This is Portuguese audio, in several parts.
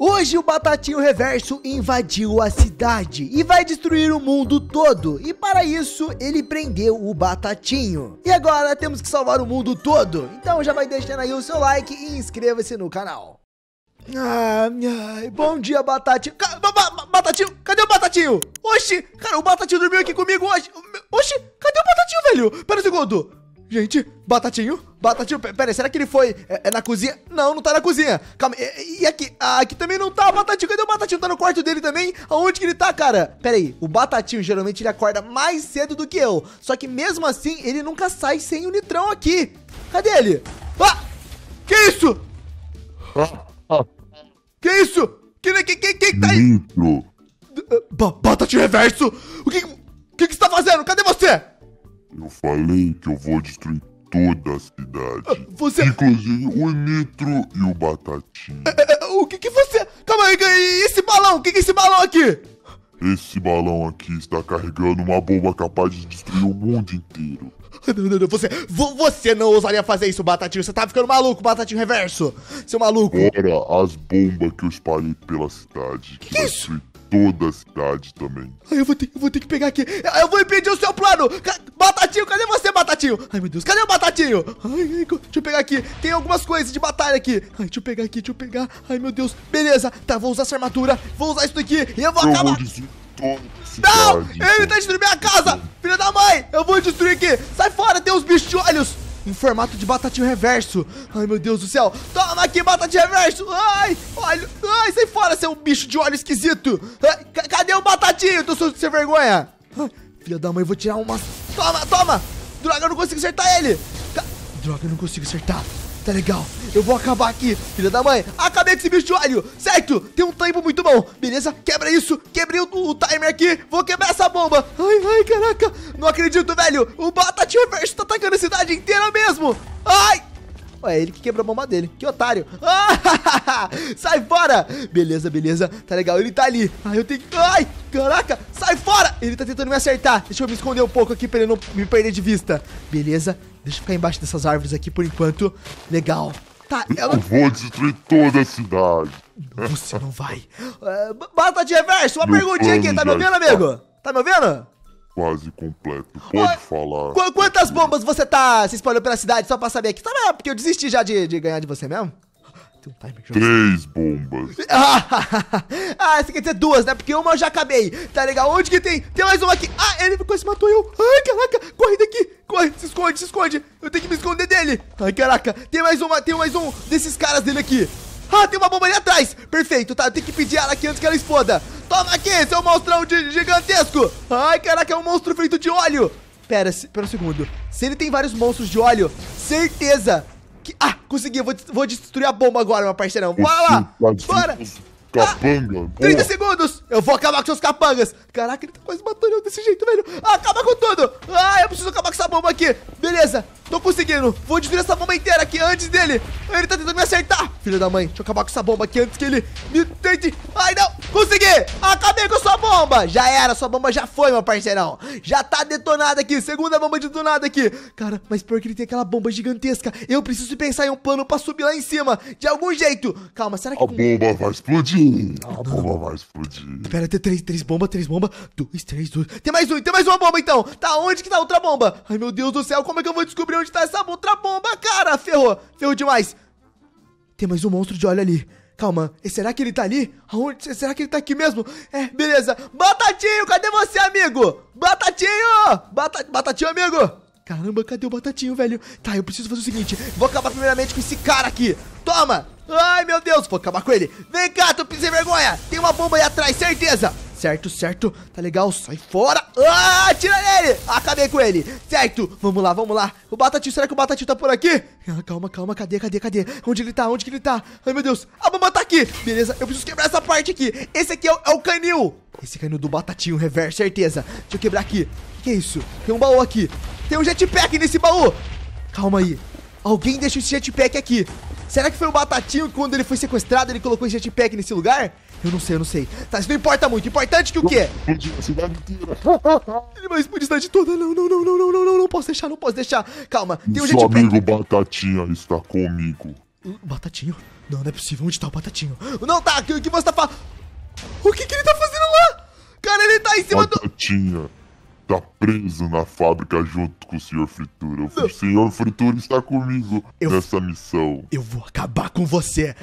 Hoje o Batatinho Reverso invadiu a cidade e vai destruir o mundo todo. E para isso, ele prendeu o Batatinho. E agora temos que salvar o mundo todo. Então já vai deixando aí o seu like e inscreva-se no canal. Ah, ai, bom dia, Batatinho. Ca ba ba batatinho, cadê o Batatinho? Oxi, cara, o Batatinho dormiu aqui comigo hoje. Oxi, cadê o Batatinho, velho? Pera um segundo. Gente, batatinho, batatinho, pera aí, será que ele foi é, é, na cozinha? Não, não tá na cozinha, calma, e, e aqui? Ah, aqui também não tá, batatinho, cadê o batatinho? Tá no quarto dele também? Aonde que ele tá, cara? Pera aí, o batatinho geralmente ele acorda mais cedo do que eu, só que mesmo assim ele nunca sai sem o nitrão aqui. Cadê ele? Ah, que isso? Que isso? Que, que, que, que tá aí? Nitro. Batatinho reverso, o que, que, que você tá fazendo? Cadê você? Eu falei que eu vou destruir toda a cidade. Ah, você... Inclusive o Nitro e o Batatinho. É, é, é, o que que você... Calma aí, esse balão? O que que é esse balão aqui? Esse balão aqui está carregando uma bomba capaz de destruir o mundo inteiro. Não, não, não, você, você não ousaria fazer isso, Batatinho. Você tá ficando maluco, Batatinho Reverso. Seu maluco. Ora, as bombas que eu espalhei pela cidade. Que, que é isso? toda a cidade também. Ai, eu vou ter, eu vou ter que pegar aqui. Eu vou impedir o seu plano. Batatinho, cadê você, Batatinho? Ai, meu Deus, cadê o Batatinho? Ai, ai, deixa eu pegar aqui. Tem algumas coisas de batalha aqui. Ai, deixa eu pegar aqui, deixa eu pegar. Ai, meu Deus. Beleza, tá, vou usar essa armadura. Vou usar isso daqui e eu vou eu acabar... Vou não! Ele então. tá destruindo minha casa! Filha da mãe! Eu vou destruir aqui! Sai fora, tem uns bichos de olhos! Em formato de batatinho reverso! Ai, meu Deus do céu! Tô, aqui, mata de reverso. Ai, olha. Ai, sai fora, seu bicho de olho esquisito. Ai, cadê o batatinho, tu sem vergonha? Ai, filha da mãe, vou tirar uma... Toma, toma. Droga, eu não consigo acertar ele. Droga, eu não consigo acertar. Tá legal, eu vou acabar aqui, filha da mãe. Acabei com esse bicho de olho, certo? Tem um tempo muito bom, beleza? Quebra isso, quebrei o, o, timer aqui, vou quebrar essa bomba. Ai, ai, caraca, não acredito, velho. O Batatinho Reverso tá atacando a cidade inteira mesmo. Ai, Ué, ele que quebrou a bomba dele. Que otário. Ah, sai fora. Beleza, beleza. Tá legal. Ele tá ali. Ai, ah, eu tenho que... Ai, caraca. Sai fora. Ele tá tentando me acertar. Deixa eu me esconder um pouco aqui pra ele não me perder de vista. Beleza. Deixa eu ficar embaixo dessas árvores aqui por enquanto. Legal. Tá, ela... Eu vou destruir toda a cidade. Você não vai. Ah, bata de reverso. Uma Meu perguntinha aqui. Tá me ouvindo, amigo? Tá me ouvindo? quase completo. Pode Ô, falar. Qu quantas bombas você tá se espalhou pela cidade só pra saber aqui? Tá, mesmo, porque eu desisti já de, de ganhar de você mesmo. Três bombas. ah, você ah, quer dizer duas, né? Porque uma eu já acabei. Tá legal. Onde que tem? Tem mais uma aqui. Ah, ele quase matou eu. Ai, ah, caraca. Corre daqui. Corre. Se esconde, se esconde. Eu tenho que me esconder dele. Ai, caraca. Tem mais uma. Tem mais um desses caras dele aqui. Ah, tem uma bomba ali atrás. Perfeito, tá? Tem que pedir ela aqui antes que ela exploda. Toma aqui, seu é monstrão de gigantesco. Ai, caraca, é um monstro feito de óleo. Pera, pera um segundo. Se ele tem vários monstros de óleo, certeza que... Ah, consegui. Eu vou, vou destruir a bomba agora, meu parceirão. Bora lá. Bora. Capanga. Ah, 30 segundos. Eu vou acabar com seus capangas. Caraca, ele tá quase matando eu desse jeito, velho. Ah, acaba com tudo. Ah, eu preciso acabar com essa bomba aqui. Beleza, tô conseguindo. Vou destruir essa bomba inteira aqui antes dele. Ele tá tentando me acertar. Filho da mãe, deixa eu acabar com essa bomba aqui antes que ele me tente. Ai, não. Consegui. Acabei com sua bomba. Já era. Sua bomba já foi, meu parceirão. Já tá detonada aqui. Segunda bomba detonada aqui. Cara, mas pior que ele tem aquela bomba gigantesca. Eu preciso pensar em um plano pra subir lá em cima. De algum jeito. Calma, será que... A bomba vai explodir. A bomba vai explodir. Pera, tem três, três bombas, três bombas. Dois, três, dois. Tem mais um. Tem mais uma bomba, então. Tá, onde que tá a outra bomba? Ai, meu Deus do céu. Como é que eu vou descobrir onde tá essa outra bomba, cara? Ferrou. Ferrou demais. Tem mais um monstro de óleo ali. Calma, e será que ele tá ali? Aonde? Será que ele tá aqui mesmo? É, beleza. Batatinho, cadê você, amigo? Batatinho! Bata... Batatinho, amigo! Caramba, cadê o Batatinho, velho? Tá, eu preciso fazer o seguinte. Vou acabar primeiramente com esse cara aqui. Toma! Ai, meu Deus, vou acabar com ele. Vem cá, tu sem vergonha. Tem uma bomba aí atrás, certeza. Certo, certo. Tá legal. Sai fora. Ah, tira ele. Acabei com ele. Certo. Vamos lá, vamos lá. O Batatinho, será que o Batatinho tá por aqui? Ah, calma, calma. Cadê, cadê, cadê? Onde ele tá? Onde que ele tá? Ai, meu Deus. A bomba tá aqui. Beleza, eu preciso quebrar essa parte aqui. Esse aqui é o, é o canil. Esse canil do Batatinho, reverso, certeza. Deixa eu quebrar aqui. O que, que é isso? Tem um baú aqui. Tem um jetpack nesse baú. Calma aí. Alguém deixou esse jetpack aqui. Será que foi o Batatinho quando ele foi sequestrado, ele colocou esse jetpack nesse lugar? Eu não sei, eu não sei. Tá, isso não importa muito. Importante que o quê? A cidade inteira. Ele vai é explodir a cidade toda. Não, não, não, não, não, não, não, não posso deixar, não posso deixar. Calma, tem um jeito amigo Batatinha está comigo. Batatinho? Não, não é possível. Onde tá o Batatinho? Não, tá, o que, você tá falando? O que que ele tá fazendo lá? Cara, ele tá em cima Batatinha. do tá preso na fábrica junto com o Sr. Fritura. O Sr. Fritura está comigo eu, nessa missão. Eu vou acabar com você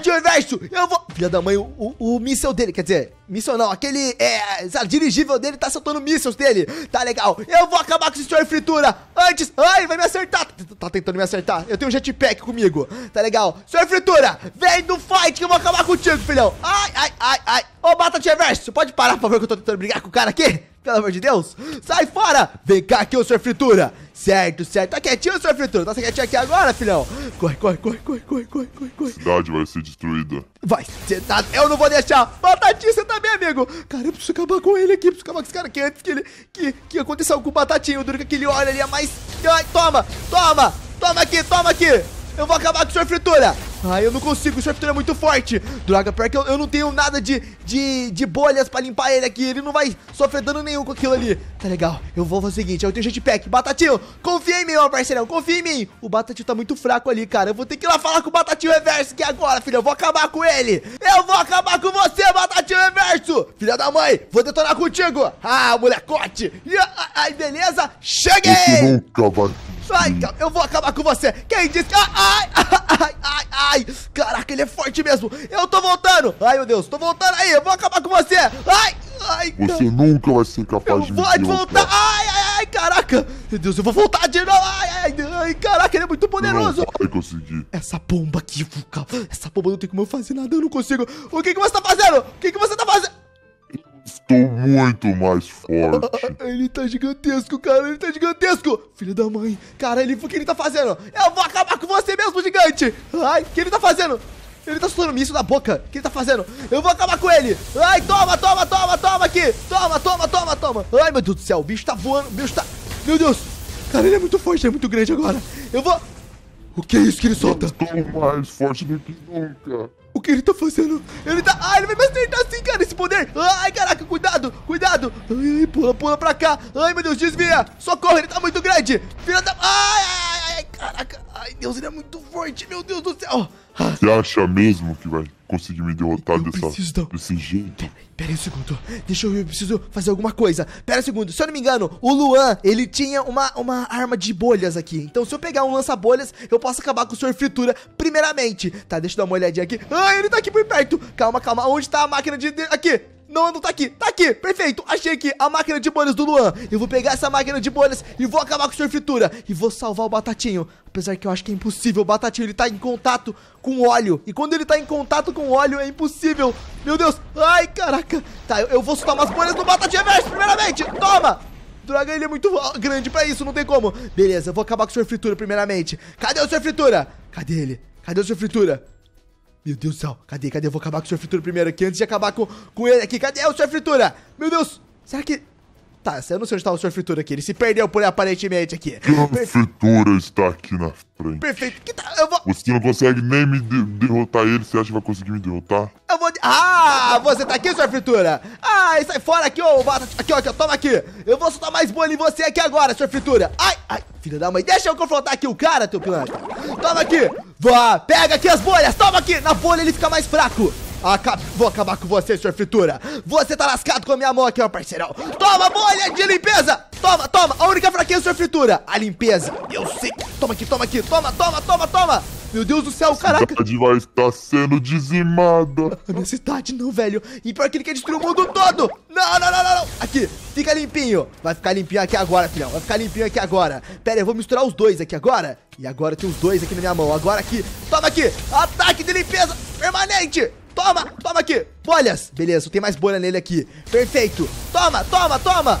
tio inverso! Eu vou. Filha da mãe, o, o, o míssel dele, quer dizer, míssel não, aquele é, sabe, dirigível dele tá soltando mísseis dele. Tá legal. Eu vou acabar com esse senhor fritura antes. Ai, vai me acertar. Tá, tá, tá tentando me acertar. Eu tenho um jetpack comigo. Tá legal. Senhor fritura, vem do fight que eu vou acabar contigo, filhão. Ai, ai, ai, ai. Ô, tio inverso pode parar, por favor, que eu tô tentando brigar com o cara aqui? Pelo amor de Deus. Sai fora. Vem cá aqui, ô, senhor fritura. Certo, certo. Tá quietinho, seu fritura? Tá quietinho aqui agora, filhão? Corre, corre, corre, corre, corre, corre, corre, corre. A cidade vai ser destruída. Vai, você Eu não vou deixar. Batatinha, você também, tá amigo. Cara, eu preciso acabar com ele aqui. Preciso acabar com esse cara aqui antes que ele... Que, que aconteceu com o batatinho O duro que ele olha ali é mais... toma, toma. Toma aqui, toma aqui. Eu vou acabar com o Sr. Fritura. Ai, eu não consigo, o Sr. Fritura é muito forte. Droga, pior que eu, eu não tenho nada de, de, de bolhas pra limpar ele aqui. Ele não vai sofrer dano nenhum com aquilo ali. Tá legal, eu vou fazer o seguinte, eu tenho jetpack. Batatinho, confia em mim, meu parceirão, confia em mim. O Batatinho tá muito fraco ali, cara. Eu vou ter que ir lá falar com o Batatinho Reverso aqui agora, filho. Eu vou acabar com ele. Eu vou acabar com você, Batatinho Reverso. Filha da mãe, vou detonar contigo. Ah, molecote. Ai, beleza, cheguei. Você nunca vai Ai, hum. eu vou acabar com você. Quem disse? Ai, ai, ai, ai, Caraca, ele é forte mesmo. Eu tô voltando. Ai, meu Deus, tô voltando aí. Eu vou acabar com você. Ai, ai. Você nunca vai ser capaz eu de me Vai voltar. Ai, ai, ai, caraca. Meu Deus, eu vou voltar de novo. Ai, ai, ai, caraca, ele é muito poderoso. Não consegui. Essa bomba aqui, Vuca. Essa bomba não tem como eu fazer nada. Eu não consigo. O que que você tá fazendo? O que que você tá fazendo? Estou muito mais forte. Ele tá gigantesco, cara. Ele tá gigantesco. Filho da mãe. Cara, ele, o que ele tá fazendo? Eu vou acabar com você mesmo, gigante. Ai, o que ele tá fazendo? Ele tá soltando míssil da boca. O que ele tá fazendo? Eu vou acabar com ele. Ai, toma, toma, toma, toma aqui. Toma, toma, toma, toma. Ai, meu Deus do céu. O bicho tá voando. O bicho tá... Meu Deus. Cara, ele é muito forte. Ele é muito grande agora. Eu vou... O que é isso que ele solta? Estou mais forte do que nunca. O que ele tá fazendo? Ele tá... ai, ah, ele vai me acertar assim, cara, esse poder. Ai, caraca, cuidado, cuidado. Ai, pula, pula pra cá. Ai, meu Deus, desvia. Socorro, ele tá muito grande. Filha da... Ai, ai, ai, caraca. Ai, Deus, ele é muito forte, meu Deus do céu. Você ah. acha mesmo que vai conseguir me derrotar eu dessa, da... desse jeito? Pera aí um segundo. Deixa eu, eu preciso fazer alguma coisa. Pera um segundo. Se eu não me engano, o Luan, ele tinha uma, uma arma de bolhas aqui. Então se eu pegar um lança-bolhas, eu posso acabar com sua fritura primeiramente. Tá, deixa eu dar uma olhadinha aqui. Ah, ele tá aqui por perto. Calma, calma. Onde tá a máquina de... Aqui. Não, não tá aqui. Tá aqui. Perfeito. Achei aqui a máquina de bolhas do Luan. Eu vou pegar essa máquina de bolhas e vou acabar com o Sr. Fritura. E vou salvar o Batatinho. Apesar que eu acho que é impossível. O Batatinho, ele tá em contato com óleo. E quando ele tá em contato com óleo, é impossível. Meu Deus. Ai, caraca. Tá, eu, eu vou soltar umas bolhas no Batatinho Reverso, primeiramente. Toma. Droga, ele é muito grande pra isso. Não tem como. Beleza, eu vou acabar com o Sr. Fritura, primeiramente. Cadê o Sr. Fritura? Cadê ele? Cadê o Sr. Fritura? Meu Deus do céu. Cadê, cadê? Eu vou acabar com o Sr. Fritura primeiro aqui, antes de acabar com, com ele aqui. Cadê o Sr. Fritura? Meu Deus. Será que... Tá, eu não sei onde tá o Sr. Fritura aqui. Ele se perdeu por aí, aparentemente aqui. Sr. Fritura está aqui na frente. Perfeito. Que tá? eu vou... Você não consegue nem me de derrotar ele. Você acha que vai conseguir me derrotar? Eu vou... Ah, você tá aqui, Sr. Fritura? Ah, sai fora aqui, ô. Aqui, ó. Aqui, ó, toma aqui. Eu vou soltar mais bolha em você aqui agora, Sr. Fritura. Ai, ai filha da mãe. Deixa eu confrontar aqui o cara, teu pilantra. Toma aqui. Vá, pega aqui as bolhas. Toma aqui. Na bolha ele fica mais fraco. Acab vou acabar com você, senhor Fritura. Você tá lascado com a minha mão aqui, meu parceirão. Toma bolha de limpeza toma, toma. A única fraqueza é fritura. A limpeza. Eu sei. Toma aqui, toma aqui. Toma, toma, toma, toma. Meu Deus do céu, caraca. A cidade vai estar sendo dizimada. A minha cidade não, velho. E pior que ele quer destruir o mundo todo. Não, não, não, não, não. Aqui, fica limpinho. Vai ficar limpinho aqui agora, filhão. Vai ficar limpinho aqui agora. Pera, eu vou misturar os dois aqui agora. E agora tem os dois aqui na minha mão. Agora aqui. Toma aqui. Ataque de limpeza permanente. Toma, toma aqui. Bolhas. Beleza, tem mais bolha nele aqui. Perfeito. Toma, toma, toma.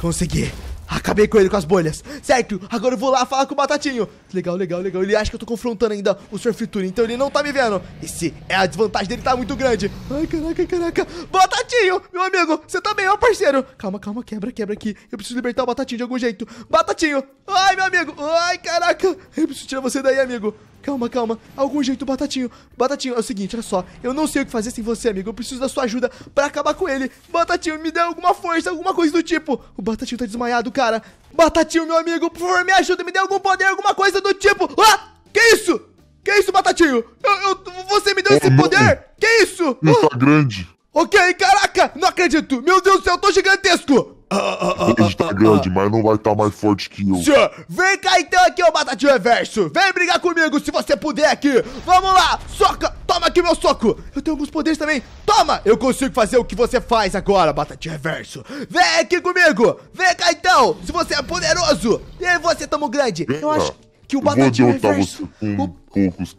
Consegui. Acabei com ele com as bolhas. Certo, agora eu vou lá falar com o Batatinho. Legal, legal, legal. Ele acha que eu tô confrontando ainda o Sr. Fritura, então ele não tá me vendo. Esse é a desvantagem dele, tá muito grande. Ai, caraca, caraca. Batatinho, meu amigo, você tá bem, é parceiro. Calma, calma, quebra, quebra aqui. Eu preciso libertar o Batatinho de algum jeito. Batatinho. Ai, meu amigo. Ai, caraca. Eu preciso tirar você daí, amigo. Calma, calma. Algum jeito, Batatinho. Batatinho, é o seguinte, olha só. Eu não sei o que fazer sem você, amigo. Eu preciso da sua ajuda para acabar com ele. Batatinho, me dê alguma força, alguma coisa do tipo. O Batatinho tá desmaiado, cara. Batatinho, meu amigo, por favor, me ajuda. Me dê algum poder, alguma coisa do tipo. Ah! Que isso? Que isso, Batatinho? Eu, eu você me deu oh, esse não. poder? Que isso? Eu ah. grande. Ok, caraca, não acredito. Meu Deus do céu, eu tô gigantesco. Ah, ah, tá grande, mas não vai estar tá mais forte que eu. Senhor, vem cá então aqui, ô Batatinha Reverso. Vem brigar comigo se você puder aqui. Vamos lá, soca. Toma aqui meu soco. Eu tenho alguns poderes também. Toma. Eu consigo fazer o que você faz agora, Batatinha Reverso. Vem aqui comigo. Vem cá então, se você é poderoso. E você, Tamo Grande. Vem eu acho que o Batatinha Reverso... Com o... poucos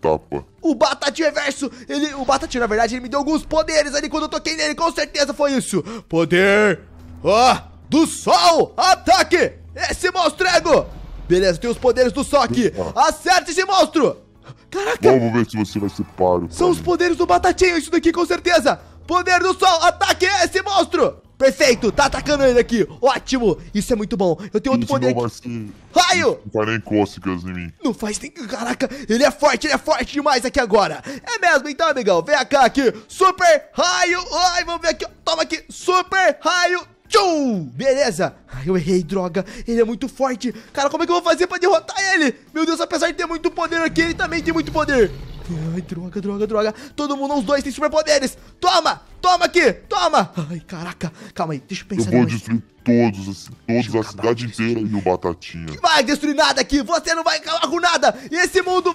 O Batatinha Reverso, ele... O Batatinha, na verdade, ele me deu alguns poderes ali quando eu toquei nele. Com certeza foi isso. Poder... Ó... Oh do sol! Ataque! Esse monstrego! É Beleza, tem os poderes do Sol aqui. Hum, Acerte esse monstro! Caraca! Vamos ver se você vai ser paro. São os poderes do Batatinho, isso daqui com certeza! Poder do sol, ataque esse monstro! Perfeito, tá atacando ele aqui. Ótimo, isso é muito bom. Eu tenho outro poder Raio! Não faz nem cócegas em mim. Não faz nem... Caraca, ele é forte, ele é forte demais aqui agora. É mesmo, então, amigão, vem cá aqui. Super raio. Ai, vamos ver aqui. Toma aqui, super raio Tchum! Beleza. Ai, eu errei, droga. Ele é muito forte. Cara, como é que eu vou fazer pra derrotar ele? Meu Deus, apesar de ter muito poder aqui, ele também tem muito poder. Ai, droga, droga, droga. Todo mundo, os dois, tem superpoderes. Toma! Toma aqui! Toma! Ai, caraca. Calma aí, deixa eu pensar. Eu vou destruir todos, assim, todos, a cidade inteira e o Batatinha. Não vai destruir nada aqui. Você não vai acabar com nada. E esse mundo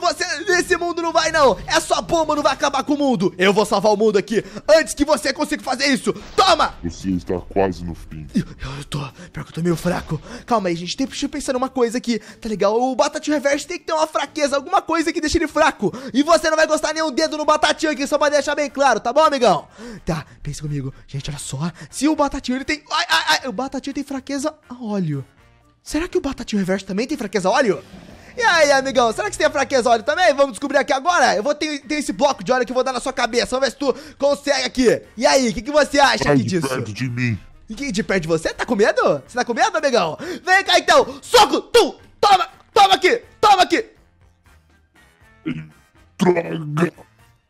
não vai não. é só bomba não vai acabar com o mundo. Eu vou salvar o mundo aqui antes que você consiga fazer isso. Toma! Você está quase no fim. Eu, eu tô, pior que eu tô meio fraco. Calma aí, gente. Deixa eu pensar numa coisa aqui, tá legal? O Batatinho Reverso tem que ter uma fraqueza, alguma coisa que deixe ele fraco. E você não vai gostar nem um dedo no Batatinho aqui, só pra deixar bem claro, tá bom, amigão? Tá, pensa comigo. Gente, olha só. Se o Batatinho, ele tem... Ai, ai, ai, o Batatinho tem fraqueza a óleo. Será que o Batatinho Reverso também tem fraqueza a óleo? E aí, amigão, será que você tem a fraqueza óleo também? Vamos descobrir aqui agora. Eu vou ter, ter esse bloco de óleo que eu vou dar na sua cabeça. Vamos ver se tu consegue aqui. E aí, o que, que você acha aqui de disso? Perto de mim. E de perto de você? Tá com medo? Você tá com medo, amigão? Vem cá então! Soco! Tu! Toma! Toma aqui! Toma aqui! Droga!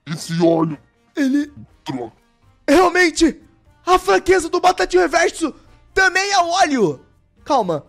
Esse óleo! Ele. Droga! Realmente! A fraqueza do Batatinho Reverso também é óleo! Calma!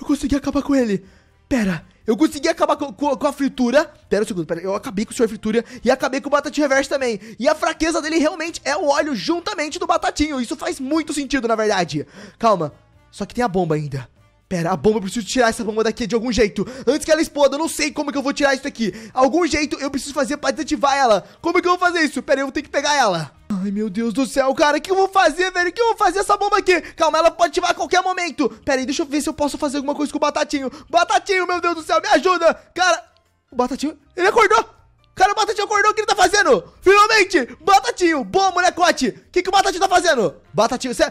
Eu consegui acabar com ele! Pera! Eu consegui acabar com, com, com a fritura. Pera um segundo, pera. Eu acabei com o senhor fritura e acabei com o batatinho reverso também. E a fraqueza dele realmente é o óleo juntamente do batatinho. Isso faz muito sentido, na verdade. Calma. Só que tem a bomba ainda. Pera, a bomba, eu preciso tirar essa bomba daqui de algum jeito. Antes que ela exploda, eu não sei como que eu vou tirar isso daqui. Algum jeito eu preciso fazer pra desativar ela. Como que eu vou fazer isso? Pera, eu vou ter que pegar ela. Ai, meu Deus do céu, cara, o que eu vou fazer, velho? O que eu vou fazer essa bomba aqui? Calma, ela pode ativar a qualquer momento. Pera aí, deixa eu ver se eu posso fazer alguma coisa com o Batatinho. Batatinho, meu Deus do céu, me ajuda. Cara, o Batatinho, ele acordou. Cara, o Batatinho acordou, o que ele tá fazendo? Finalmente, Batatinho, boa, molecote. O que, que o Batatinho tá fazendo? Batatinho, você...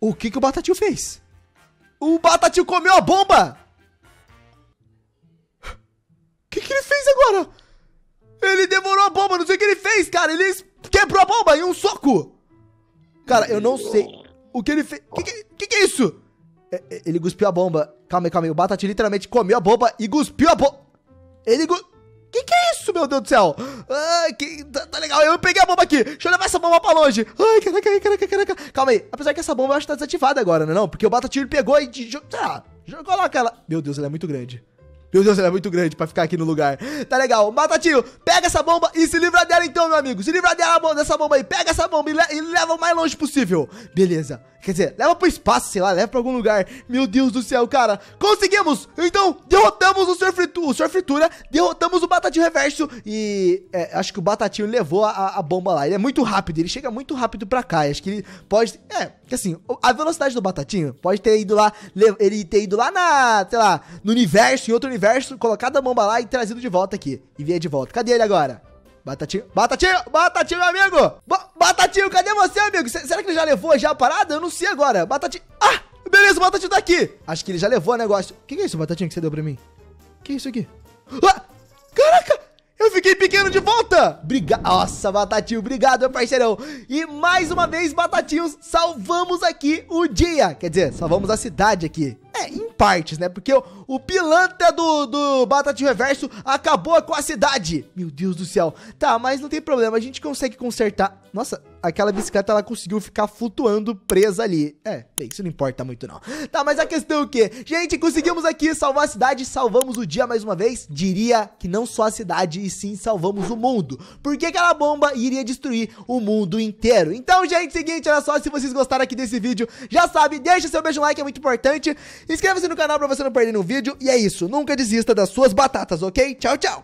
O que, que o Batatinho fez? O Batatinho comeu a bomba! O que, que ele fez agora? Ele devorou a bomba, não sei o que ele fez, cara. Ele quebrou a bomba em um soco. Cara, eu não sei o que ele fez. O que, que, que, é isso? É, é, ele cuspiu a bomba. Calma aí, calma aí. O Batati literalmente comeu a bomba e cuspiu a bomba. Ele gu... Que que é isso, meu Deus do céu? Ah, que... tá, tá, legal, eu peguei a bomba aqui. Deixa eu levar essa bomba pra longe. Ai, caraca, caraca, caraca. Calma aí. Apesar que essa bomba eu acho que tá desativada agora, né? Não, Porque o Batati pegou e... Sei jogou lá aquela... Meu Deus, ela é muito grande. Meu Deus, ela é muito grande pra ficar aqui no lugar. Tá legal. Matatinho, pega essa bomba e se livra dela então, meu amigo. Se livra dela, dessa bomba aí. Pega essa bomba e, le e leva o mais longe possível. Beleza. Quer dizer, leva pro espaço, sei lá, leva pra algum lugar. Meu Deus do céu, cara. Conseguimos! Então, derrotamos o Sr. Fritura, Fritura derrotamos o Batatinho Reverso e é, acho que o Batatinho levou a, a, bomba lá. Ele é muito rápido, ele chega muito rápido pra cá. Acho que ele pode... É, que assim, a velocidade do Batatinha pode ter ido lá, ele ter ido lá na, sei lá, no universo, em outro universo, colocado a bomba lá e trazido de volta aqui. E vier de volta. Cadê ele agora? Batatinho, Batatinho, Batatinho, meu amigo! Ba Batatinho, cadê você, amigo? C será que ele já levou já a parada? Eu não sei agora. Batatinho, ah! Beleza, o Batatinho tá aqui! Acho que ele já levou o negócio. O que, que, é isso, Batatinho, que você deu pra mim? O que é isso aqui? Ah! Caraca! Eu fiquei pequeno de volta! Obrigado, Nossa, Batatinho, obrigado, meu parceirão! E mais uma vez, Batatinhos, salvamos aqui o dia! Quer dizer, salvamos a cidade aqui. É, em partes, né? Porque o, o pilantra do, do Reverso acabou com a cidade. Meu Deus do céu. Tá, mas não tem problema, a gente consegue consertar. Nossa, aquela bicicleta ela conseguiu ficar flutuando presa ali. É, bem, isso não importa muito não. Tá, mas a questão é o quê? Gente, conseguimos aqui salvar a cidade, salvamos o dia mais uma vez. Diria que não só a cidade, e sim salvamos o mundo. Porque aquela bomba iria destruir o mundo inteiro. Então, gente, seguinte, olha só, se vocês gostaram aqui desse vídeo, já sabe, deixa seu beijo like, é muito importante. Inscreva-se no canal pra você não perder nenhum vídeo. E é isso, nunca desista das suas batatas, ok? Tchau, tchau!